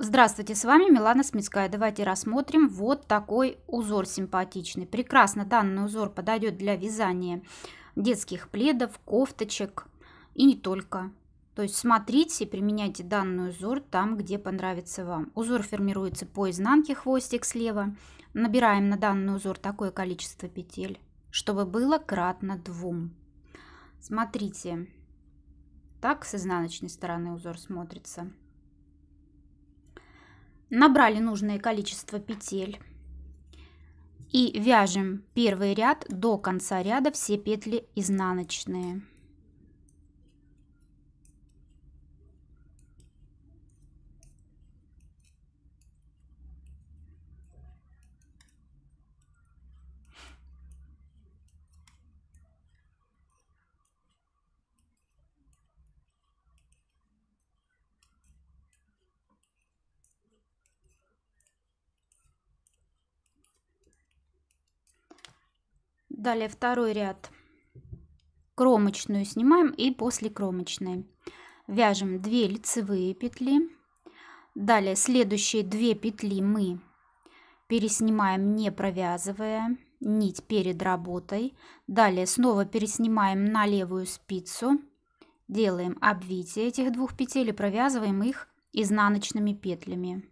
Здравствуйте, с вами Милана Смитская. Давайте рассмотрим вот такой узор симпатичный. Прекрасно данный узор подойдет для вязания детских пледов, кофточек и не только. То есть смотрите и применяйте данный узор там, где понравится вам. Узор формируется по изнанке хвостик слева. Набираем на данный узор такое количество петель, чтобы было кратно двум. Смотрите, так с изнаночной стороны узор смотрится. Набрали нужное количество петель и вяжем первый ряд до конца ряда все петли изнаночные. Далее второй ряд. Кромочную снимаем и после кромочной вяжем 2 лицевые петли. Далее следующие 2 петли мы переснимаем не провязывая нить перед работой. Далее снова переснимаем на левую спицу. Делаем обвитие этих двух петель и провязываем их изнаночными петлями.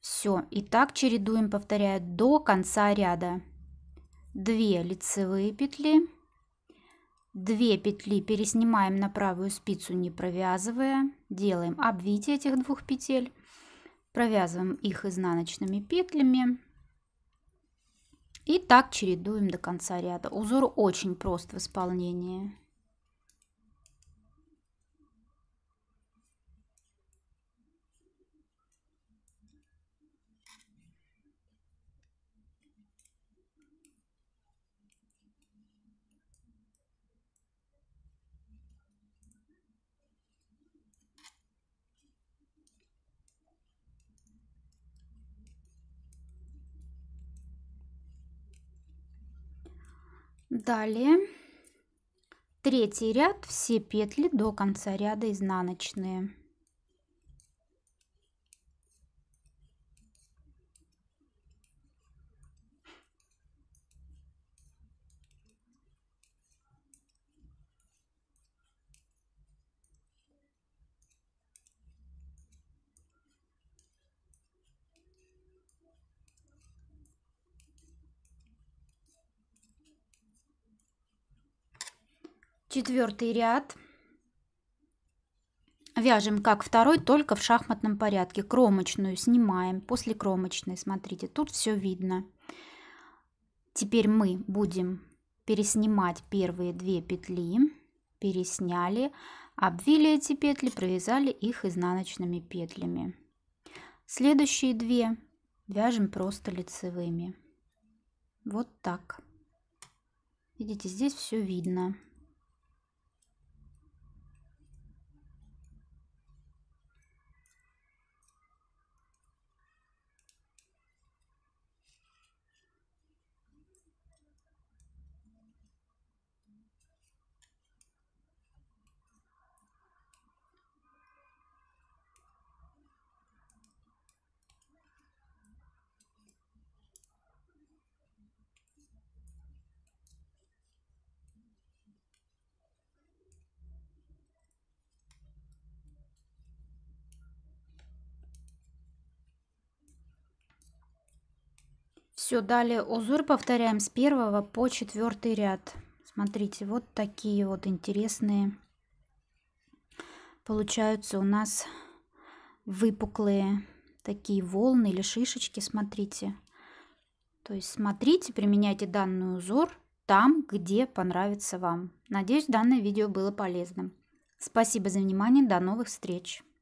Все, и так чередуем, повторяя до конца ряда. 2 лицевые петли, 2 петли переснимаем на правую спицу, не провязывая, делаем обвитие этих двух петель, провязываем их изнаночными петлями, и так чередуем до конца ряда. Узор очень прост в исполнении. Далее третий ряд все петли до конца ряда изнаночные. четвертый ряд вяжем как второй только в шахматном порядке кромочную снимаем после кромочной смотрите тут все видно теперь мы будем переснимать первые две петли пересняли обвили эти петли провязали их изнаночными петлями следующие две вяжем просто лицевыми вот так видите здесь все видно Все, далее узор повторяем с первого по четвертый ряд. Смотрите, вот такие вот интересные получаются у нас выпуклые такие волны или шишечки, смотрите. То есть смотрите, применяйте данный узор там, где понравится вам. Надеюсь, данное видео было полезным. Спасибо за внимание, до новых встреч!